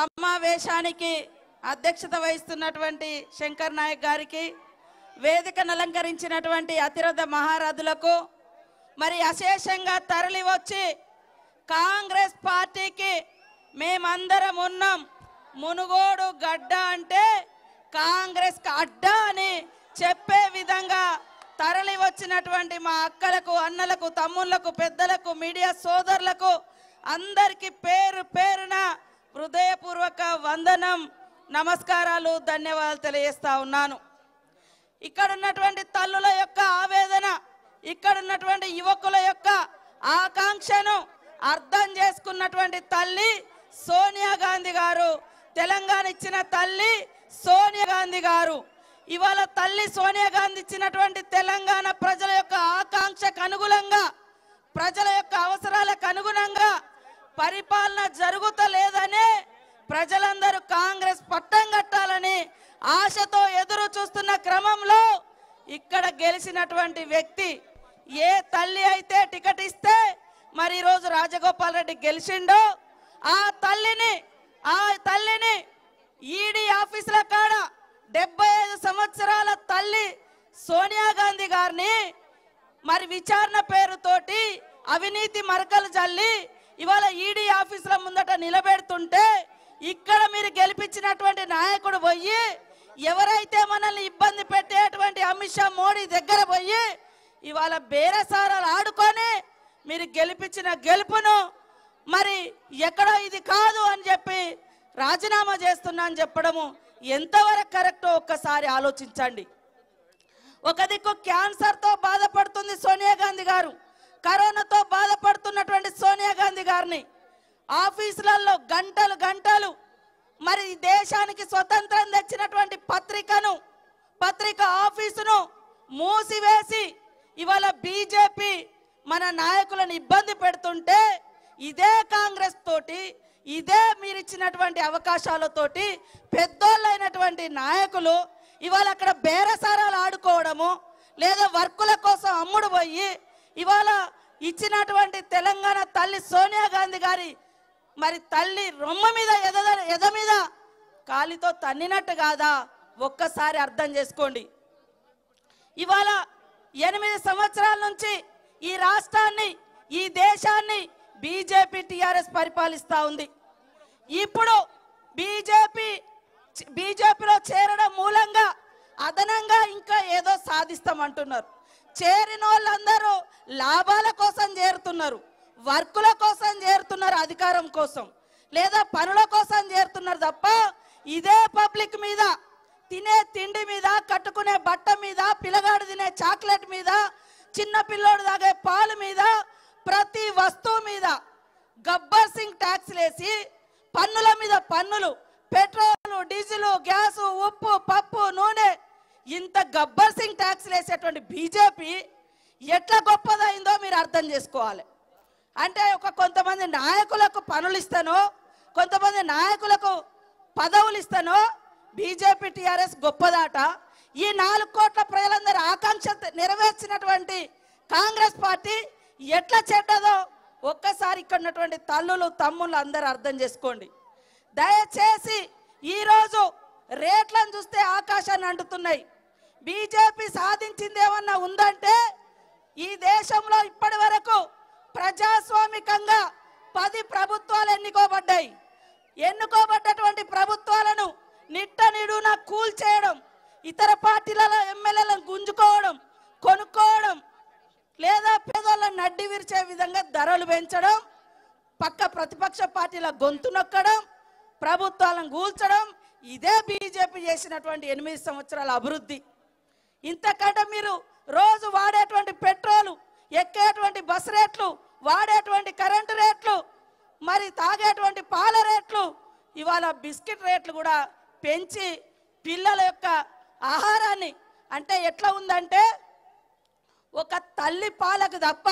సమావేశానికి అధ్యక్షత వహిస్తున్నటువంటి శంకర్ నాయక్ గారికి వేదికను అలంకరించినటువంటి అతిరథ మహారాజులకు మరి అశేషంగా తరలి వచ్చి కాంగ్రెస్ పార్టీకి మేమందరం ఉన్నాం మునుగోడు గడ్డ అంటే కాంగ్రెస్ అడ్డ అని చెప్పే విధంగా తరలి వచ్చినటువంటి మా అక్కలకు అన్నలకు తమ్ముళ్లకు పెద్దలకు మీడియా సోదరులకు అందరికీ పేరు పేరున హృదయపూర్వక వందనం నమస్కారాలు ధన్యవాదాలు తెలియజేస్తా ఉన్నాను ఇక్కడ ఉన్నటువంటి తల్లుల యొక్క ఆవేదన ఇక్కడ ఉన్నటువంటి యువకుల యొక్క ఆకాంక్షను అర్థం చేసుకున్నటువంటి తల్లి సోనియా గాంధీ గారు తెలంగాణ ఇచ్చిన తల్లి సోనియా గాంధీ గారు ఇవాళ తల్లి సోనియా గాంధీ ఇచ్చినటువంటి తెలంగాణ ప్రజల యొక్క ఆకాంక్షకు అనుగుణంగా ప్రజల యొక్క అవసరాలకు అనుగుణంగా పరిపాలన జరుగుతలేదని ప్రజలందరూ కాంగ్రెస్ పట్టం కట్టాలని ఆశతో ఎదురు చూస్తున్న క్రమంలో ఇక్కడ గెలిచినటువంటి వ్యక్తి ఏ తల్లి అయితే టికెట్ ఇస్తే మరి ఈరోజు రాజగోపాల్ రెడ్డి గెలిచిండో ఆ తల్లిని ఆ తల్లిని ఈడీ ఆఫీసుల కాడ డెబ్బై ఐదు సంవత్సరాల తల్లి సోనియా గాంధీ గారిని మరి విచారణ పేరుతోటి అవినీతి మరకలు జల్లి ఇవాళ ఈడీ ఆఫీసుల ముందట నిలబెడుతుంటే ఇక్కడ మీరు గెలిపించినటువంటి నాయకుడు పోయి ఎవరైతే మనల్ని ఇబ్బంది పెట్టేటువంటి అమిత్ షా మోడీ దగ్గర పోయి ఇవాళ బేరసారాలు ఆడుకొని మీరు గెలిపించిన గెలుపును మరి ఎక్కడో ఇది కాదు అని చెప్పి రాజీనామా చేస్తున్నా అని చెప్పడము ఎంతవరకు కరెక్టో ఒక్కసారి ఆలోచించండి ఒక దిక్కు క్యాన్సర్తో బాధపడుతుంది సోనియా గాంధీ గారు కరోనాతో బాధపడుతున్నటువంటి సోనియా గాంధీ గారిని ఆఫీసులలో గంటలు గంటలు మరి దేశానికి స్వతంత్రం తెచ్చినటువంటి పత్రికను పత్రిక ఆఫీసును మూసివేసి ఇవాళ బీజేపీ మన నాయకులను ఇబ్బంది పెడుతుంటే ఇదే కాంగ్రెస్ తోటి ఇదే మీరు ఇచ్చినటువంటి అవకాశాలతోటి పెద్దోళ్ళైనటువంటి నాయకులు ఇవాళ అక్కడ బేరసారాలు ఆడుకోవడము లేదా వర్కుల కోసం అమ్ముడు పోయి ఇవాళ ఇచ్చినటువంటి తెలంగాణ తల్లి సోనియా గాంధీ గారి మరి తల్లి రొమ్మ మీద ఎద ఎద మీద కాలితో తన్నినట్టు కాదా ఒక్కసారి అర్థం చేసుకోండి ఇవాళ ఎనిమిది సంవత్సరాల నుంచి ఈ రాష్ట్రాన్ని ఈ దేశాన్ని బీజేపీ టీఆర్ఎస్ పరిపాలిస్తూ ఉంది ఇప్పుడు బీజేపీ బీజేపీలో చేరడం మూలంగా అదనంగా ఇంకా ఏదో సాధిస్తామంటున్నారు చేరిన వాళ్ళందరూ లాభాల కోసం చేరుతున్నారు వర్కుల కోసం చేరుతున్నారు అధికారం కోసం లేదా పనుల కోసం చేరుతున్నారు తప్ప ఇదే పబ్లిక్ మీద తినే తిండి మీద కట్టుకునే బట్ట మీద పిల్లగాడు తినే చాక్లెట్ మీద చిన్న పిల్లోడు తాగే పాలు మీద ప్రతి వస్తువు మీద గబ్బర్ సింగ్ ట్యాక్స్లేసి పన్నుల మీద పన్నులు పెట్రోలు డీజిల్ గ్యాసు ఉప్పు పప్పు నూనె ఇంత గబ్బర్ సింగ్ ట్యాక్స్ వేసేటువంటి బీజేపీ ఎట్లా గొప్పదైందో మీరు అర్థం చేసుకోవాలి అంటే ఒక కొంతమంది నాయకులకు పనులు ఇస్తాను కొంతమంది నాయకులకు పదవులు ఇస్తాను బీజేపీ టీఆర్ఎస్ గొప్పదాట ఈ నాలుగు కోట్ల ప్రజలందరి ఆకాంక్ష నెరవేర్చినటువంటి కాంగ్రెస్ పార్టీ ఎట్లా చెడ్డదో ఒక్కసారి ఇక్కడ ఉన్నటువంటి తల్లులు తమ్ముళ్ళు అందరూ అర్థం చేసుకోండి దయచేసి ఈరోజు రేట్లను చూస్తే ఆకాశాన్ని అంటుతున్నాయి బీజేపీ సాధించిందేమన్నా ఉందంటే ఈ దేశంలో ఇప్పటి వరకు ప్రజాస్వామికంగా పది ప్రభుత్వాలు ఎన్నుకోబడ్డాయి ఎన్నుకోబడ్డటువంటి ప్రభుత్వాలను నిట్ట నిడున కూల్చేయడం ఇతర పార్టీల ఎమ్మెల్యేలను గుంజుకోవడం కొనుక్కోవడం లేదా పేదలను నడ్డి విరిచే విధంగా ధరలు పెంచడం పక్క ప్రతిపక్ష పార్టీల గొంతు నొక్కడం ప్రభుత్వాలను కూల్చడం ఇదే బీజేపీ చేసినటువంటి ఎనిమిది సంవత్సరాల అభివృద్ధి ఇంతకంటే మీరు రోజు వాడేటువంటి పెట్రోలు ఎక్కేటువంటి బస్ రేట్లు వాడేటువంటి కరెంటు రేట్లు మరి తాగేటువంటి పాల రేట్లు ఇవాళ బిస్కెట్ రేట్లు కూడా పెంచి పిల్లల యొక్క ఆహారాన్ని అంటే ఎట్లా ఉందంటే ఒక తల్లి పాలకు తప్ప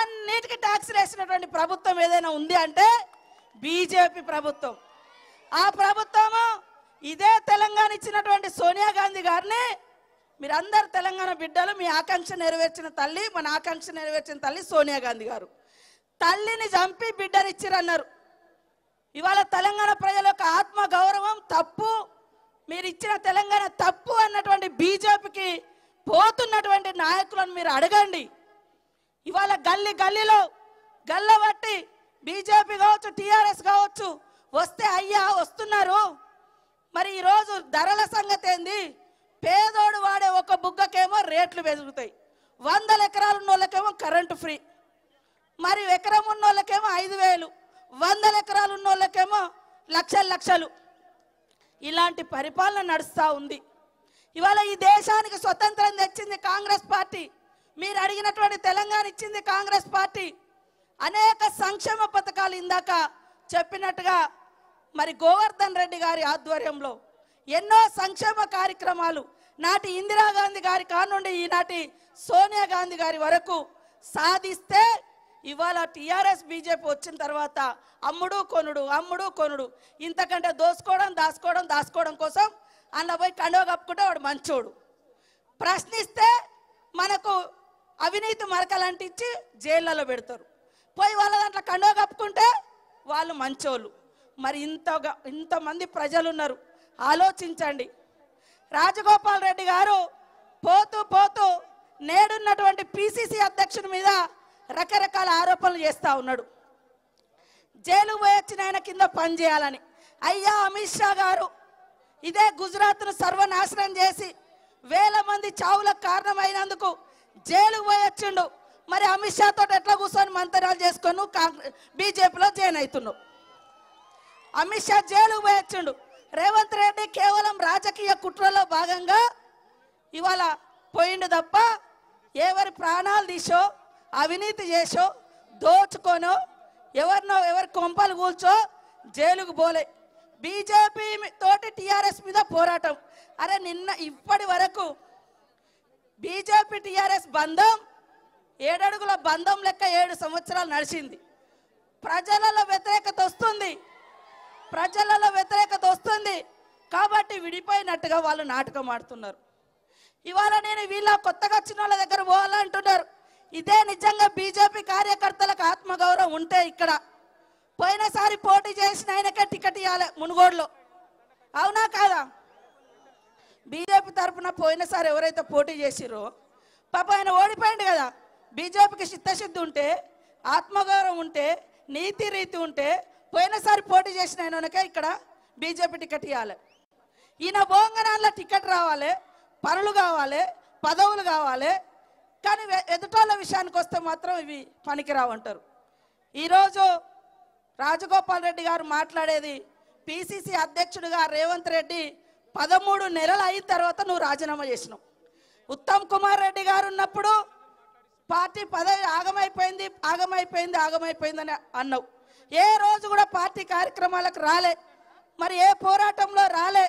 అన్నిటికీ ట్యాక్స్ వేసినటువంటి ప్రభుత్వం ఏదైనా ఉంది అంటే బీజేపీ ప్రభుత్వం ఆ ప్రభుత్వము ఇదే తెలంగాణ ఇచ్చినటువంటి సోనియా గాంధీ గారిని మీరందరు తెలంగాణ బిడ్డలు మీ ఆకాంక్ష నెరవేర్చిన తల్లి మన ఆకాంక్ష నెరవేర్చిన తల్లి సోనియా గాంధీ గారు తల్లిని చంపి బిడ్డనిచ్చిరన్నారు ఇవాళ తెలంగాణ ప్రజల యొక్క ఆత్మ గౌరవం తప్పు మీరు ఇచ్చిన తెలంగాణ తప్పు అన్నటువంటి బీజేపీకి పోతున్నటువంటి నాయకులను మీరు అడగండి ఇవాళ గల్లీ గల్లీలో గల్లబట్టి బీజేపీ కావచ్చు టీఆర్ఎస్ కావచ్చు వస్తే అయ్యా వస్తున్నారు మరి ఈరోజు ధరల సంగతి ఏంది పేదోడు వాడే ఒక బుగ్గకేమో రేట్లు పెరుగుతాయి వందల ఎకరాలు ఉన్న వాళ్ళకేమో కరెంటు ఫ్రీ మరి ఎకరం ఉన్న వాళ్ళకేమో ఐదు వేలు వందల ఎకరాలు ఉన్న వాళ్ళకేమో లక్షలు లక్షలు ఇలాంటి పరిపాలన నడుస్తూ ఉంది ఇవాళ ఈ దేశానికి స్వతంత్రం తెచ్చింది కాంగ్రెస్ పార్టీ మీరు అడిగినటువంటి తెలంగాణ ఇచ్చింది కాంగ్రెస్ పార్టీ అనేక సంక్షేమ పథకాలు ఇందాక చెప్పినట్టుగా మరి గోవర్ధన్ రెడ్డి గారి ఆధ్వర్యంలో ఎన్నో సంక్షేమ కార్యక్రమాలు నాటి ఇందిరాగాంధీ గారి కానుండి ఈనాటి సోనియా గాంధీ గారి వరకు సాధిస్తే ఇవాళ టీఆర్ఎస్ బీజేపీ వచ్చిన తర్వాత అమ్ముడు కొనుడు అమ్ముడు కొనుడు ఇంతకంటే దోసుకోవడం దాసుకోవడం దాసుకోవడం కోసం అన్న పోయి కండవ కప్పుకుంటే వాడు మంచోడు ప్రశ్నిస్తే మనకు అవినీతి మరకలంటించి జైళ్ళలో పెడతారు పోయి వాళ్ళ దాంట్లో కండవ కప్పుకుంటే వాళ్ళు మంచోళ్ళు మరి ఇంతగా ఇంతమంది ప్రజలు ఉన్నారు ఆలోచించండి రాజగోపాల్ రెడ్డి గారు పోతూ పోతూ నేడున్నటువంటి పిసిసి అధ్యక్షుని మీద రకరకాల ఆరోపణలు చేస్తూ ఉన్నాడు జైలు పోయొచ్చిన ఆయన కింద పనిచేయాలని అయ్యా అమిత్ షా గారు ఇదే గుజరాత్ను సర్వనాశనం చేసి వేల మంది చావులకు కారణమైనందుకు జైలు పోయొచ్చిండు మరి అమిత్ షా తోటి ఎట్లా కూర్చొని మంత్రాలు చేసుకొని బీజేపీలో జాయిన్ అవుతున్నావు అమిత్ షా జైలు పోయొచ్చిండు రేవంత్ రెడ్డి కేవలం రాజకీయ కుట్రలో భాగంగా ఇవాళ పోయిండు తప్ప ఎవరి ప్రాణాలు తీసో అవినీతి చేసో దోచుకోనో ఎవరినో ఎవరి కొంపలు కూల్చో జైలుకు పోలే బీజేపీ తోటి టీఆర్ఎస్ మీద పోరాటం అరే నిన్న ఇప్పటి వరకు బీజేపీ టీఆర్ఎస్ బంధం ఏడడుగుల బంధం లెక్క ఏడు సంవత్సరాలు నడిచింది ప్రజలలో వ్యతిరేకత వస్తుంది ప్రజలలో వ్యతిరేకత వస్తుంది కాబట్టి విడిపోయినట్టుగా వాళ్ళు నాటకం ఆడుతున్నారు ఇవాళ నేను వీళ్ళ కొత్తగా వచ్చిన వాళ్ళ దగ్గర పోవాలంటున్నారు ఇదే నిజంగా బీజేపీ కార్యకర్తలకు ఆత్మగౌరవం ఉంటే ఇక్కడ పోయినసారి పోటీ చేసిన ఆయనకే టికెట్ ఇవ్వాలి మునుగోడులో అవునా కాదా బీజేపీ తరఫున పోయినసారి ఎవరైతే పోటీ చేసిరో పాప ఆయన ఓడిపోయింది కదా బీజేపీకి చిత్తశుద్ధి ఉంటే ఆత్మగౌరవం ఉంటే నీతి రీతి ఉంటే పోయినసారి పోటీ చేసిన ఆయనకే ఇక్కడ బీజేపీ టికెట్ ఇవ్వాలి ఈయన బోంగనాల్లో టికెట్ రావాలి పనులు కావాలి పదవులు కావాలి కానీ ఎదుటోళ్ళ విషయానికి వస్తే మాత్రం ఇవి పనికిరావంటారు ఈరోజు రాజగోపాల్ రెడ్డి గారు మాట్లాడేది పిసిసి అధ్యక్షుడిగా రేవంత్ రెడ్డి పదమూడు నెలలు అయిన తర్వాత నువ్వు రాజీనామా చేసినావు ఉత్తమ్ కుమార్ రెడ్డి గారు ఉన్నప్పుడు పార్టీ పదవి ఆగమైపోయింది ఆగమైపోయింది ఆగమైపోయిందని అన్నావు ఏ రోజు కూడా పార్టీ కార్యక్రమాలకు రాలే మరి ఏ పోరాటంలో రాలే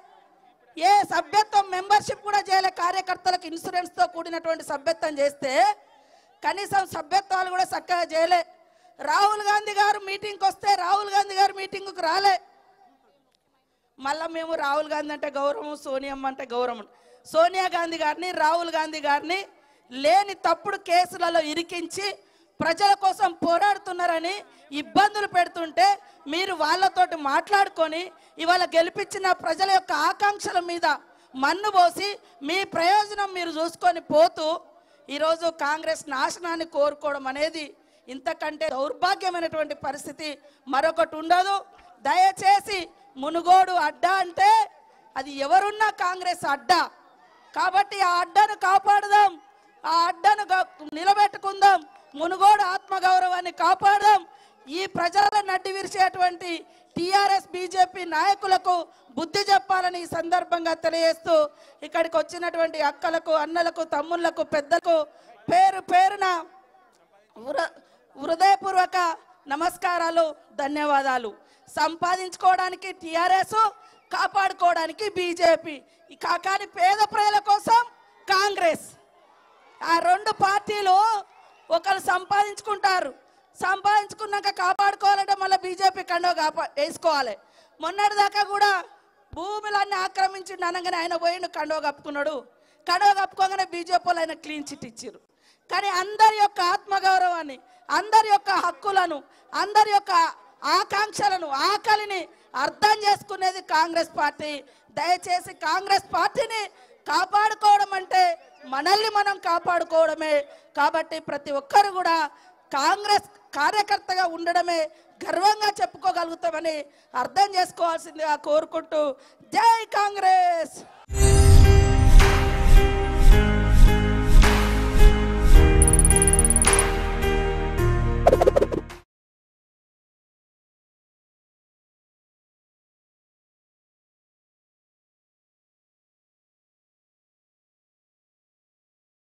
ఏ సభ్యత్వం మెంబర్షిప్ కూడా చేయలే కార్యకర్తలకు ఇన్సూరెన్స్తో కూడినటువంటి సభ్యత్వం చేస్తే కనీసం సభ్యత్వాలు కూడా చక్కగా చేయలే రాహుల్ గాంధీ గారు మీటింగ్కి వస్తే రాహుల్ గాంధీ గారు మీటింగ్కు రాలే మళ్ళీ మేము రాహుల్ గాంధీ అంటే గౌరవం సోనియమ్మ అంటే గౌరవం సోనియా గాంధీ గారిని రాహుల్ గాంధీ గారిని లేని తప్పుడు కేసులలో ఇరికించి ప్రజల కోసం పోరాడుతున్నారని ఇబ్బందులు పెడుతుంటే మీరు వాళ్ళతోటి మాట్లాడుకొని ఇవాళ గెలిపించిన ప్రజల యొక్క ఆకాంక్షల మీద మన్ను పోసి మీ ప్రయోజనం మీరు చూసుకొని పోతూ ఈరోజు కాంగ్రెస్ నాశనాన్ని కోరుకోవడం అనేది ఇంతకంటే దౌర్భాగ్యమైనటువంటి పరిస్థితి మరొకటి ఉండదు దయచేసి మునుగోడు అడ్డ అంటే అది ఎవరున్నా కాంగ్రెస్ అడ్డ కాబట్టి ఆ అడ్డను కాపాడుదాం ఆ అడ్డను నిలబెట్టుకుందాం మునుగోడు ఆత్మగౌరవాన్ని కాపాడడం ఈ ప్రజలను నడ్డి విరిచేటువంటి టిఆర్ఎస్ బీజేపీ నాయకులకు బుద్ధి చెప్పాలని ఈ సందర్భంగా తెలియజేస్తూ ఇక్కడికి వచ్చినటువంటి అక్కలకు అన్నలకు తమ్ముళ్లకు పెద్దలకు పేరు పేరున హృదయపూర్వక నమస్కారాలు ధన్యవాదాలు సంపాదించుకోవడానికి టిఆర్ఎస్ కాపాడుకోవడానికి బీజేపీ కాకాని పేద ప్రజల కోసం కాంగ్రెస్ ఆ రెండు పార్టీలు ఒకరు సంపాదించుకుంటారు సంపాదించుకున్నాక కాపాడుకోవాలంటే మళ్ళీ బీజేపీ కండో కాపా వేసుకోవాలి మొన్నటిదాకా కూడా భూములన్నీ ఆక్రమించి అనగానే ఆయన పోయిండు కండో కప్పుకున్నాడు కండో కప్పుకోగానే బీజేపీ వాళ్ళు ఆయన క్లీన్ చిట్ ఇచ్చారు కానీ అందరి యొక్క ఆత్మగౌరవాన్ని అందరి యొక్క హక్కులను అందరి యొక్క ఆకాంక్షలను ఆకలిని అర్థం చేసుకునేది కాంగ్రెస్ పార్టీ దయచేసి కాంగ్రెస్ పార్టీని కాపాడుకోవడం అంటే మనల్ని మనం కాపాడుకోవడమే కాబట్టి ప్రతి ఒక్కరు కూడా కాంగ్రెస్ కార్యకర్తగా ఉండడమే గర్వంగా చెప్పుకోగలుగుతామని అర్థం చేసుకోవాల్సిందిగా కోరుకుంటూ జై కాంగ్రెస్